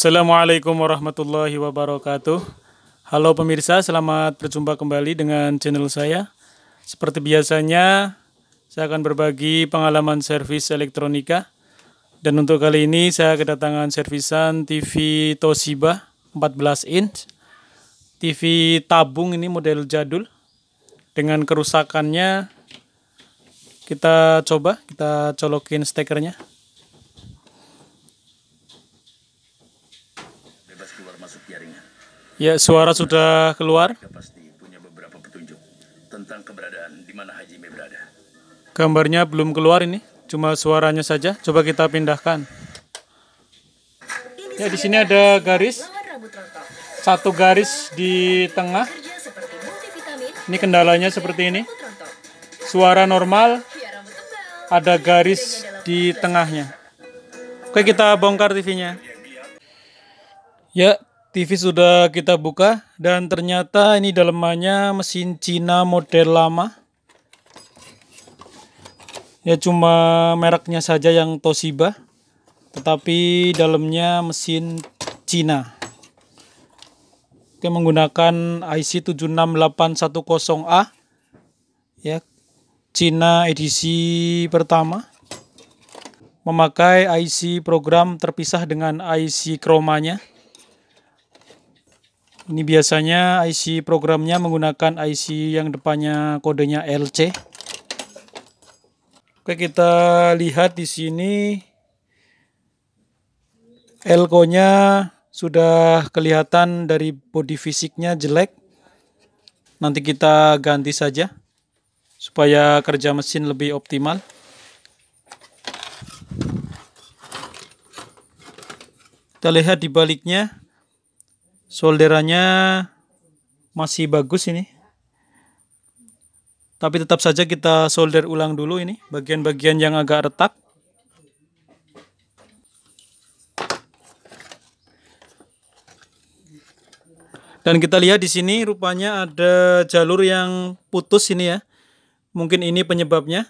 Assalamualaikum warahmatullahi wabarakatuh. Halo pemirsa, selamat berjumpa kembali dengan channel saya. Seperti biasanya, saya akan berbagi pengalaman servis elektronika. Dan untuk kali ini saya kedatangan servisan TV Toshiba 14 inch. TV tabung ini model jadul. Dengan kerusakannya kita coba, kita colokin stekernya. Ya, suara sudah keluar. Gambarnya belum keluar ini, cuma suaranya saja. Coba kita pindahkan. Ya, di sini ada garis. Satu garis di tengah. Ini kendalanya seperti ini. Suara normal, ada garis di tengahnya. Oke, kita bongkar TV-nya. Ya, TV sudah kita buka dan ternyata ini dalamannya mesin Cina model lama. Ya cuma mereknya saja yang Toshiba, tetapi dalamnya mesin Cina. Oke, menggunakan IC 76810A. Ya, Cina edisi pertama. Memakai IC program terpisah dengan IC kromanya. Ini biasanya IC programnya menggunakan IC yang depannya kodenya LC. Oke, kita lihat di sini elko-nya sudah kelihatan dari body fisiknya jelek. Nanti kita ganti saja supaya kerja mesin lebih optimal. Kita lihat di baliknya solderannya masih bagus ini tapi tetap saja kita solder ulang dulu ini bagian-bagian yang agak retak dan kita lihat di sini rupanya ada jalur yang putus ini ya mungkin ini penyebabnya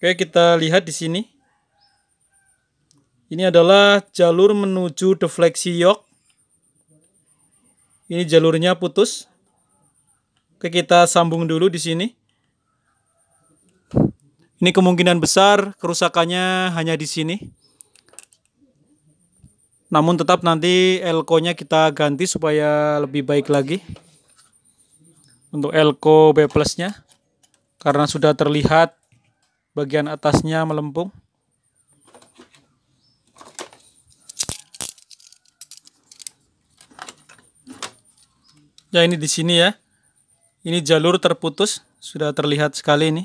oke kita lihat di sini ini adalah jalur menuju defleksi yoke. Ini jalurnya putus. Oke, kita sambung dulu di sini. Ini kemungkinan besar kerusakannya hanya di sini. Namun tetap nanti elko-nya kita ganti supaya lebih baik lagi. Untuk elko B nya Karena sudah terlihat bagian atasnya melempung. Ya ini di sini ya. Ini jalur terputus sudah terlihat sekali ini.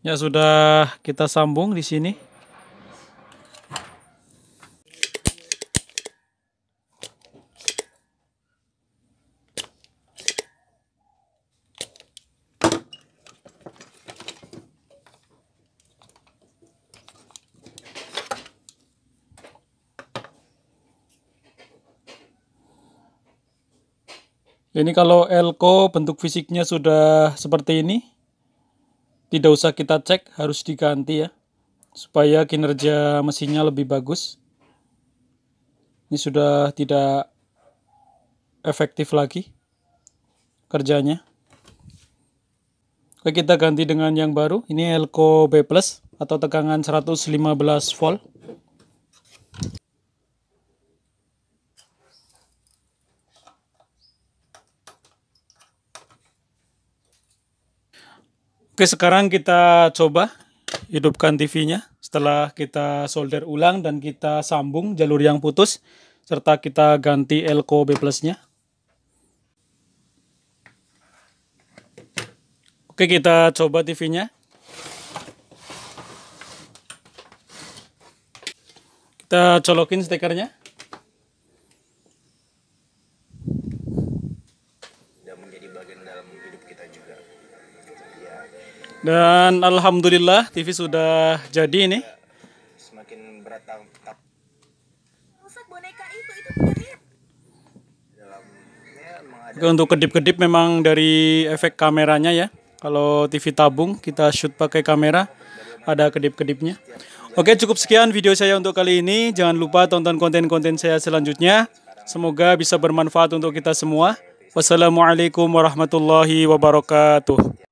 Ya sudah kita sambung di sini. Ini kalau elko bentuk fisiknya sudah seperti ini tidak usah kita cek harus diganti ya supaya kinerja mesinnya lebih bagus ini sudah tidak efektif lagi kerjanya Oke kita ganti dengan yang baru ini Elko B plus atau tegangan 115 volt Oke, sekarang kita coba hidupkan TV-nya setelah kita solder ulang dan kita sambung jalur yang putus serta kita ganti elko B nya. Oke, kita coba TV-nya. Kita colokin stekernya. Dan alhamdulillah TV sudah jadi ini. Semakin berat tangkap. boneka itu itu kedip. Ya? untuk kedip-kedip memang dari efek kameranya ya. Kalau TV tabung kita shoot pakai kamera ada kedip-kedipnya. Oke, cukup sekian video saya untuk kali ini. Jangan lupa tonton konten-konten saya selanjutnya. Semoga bisa bermanfaat untuk kita semua. Wassalamualaikum warahmatullahi wabarakatuh.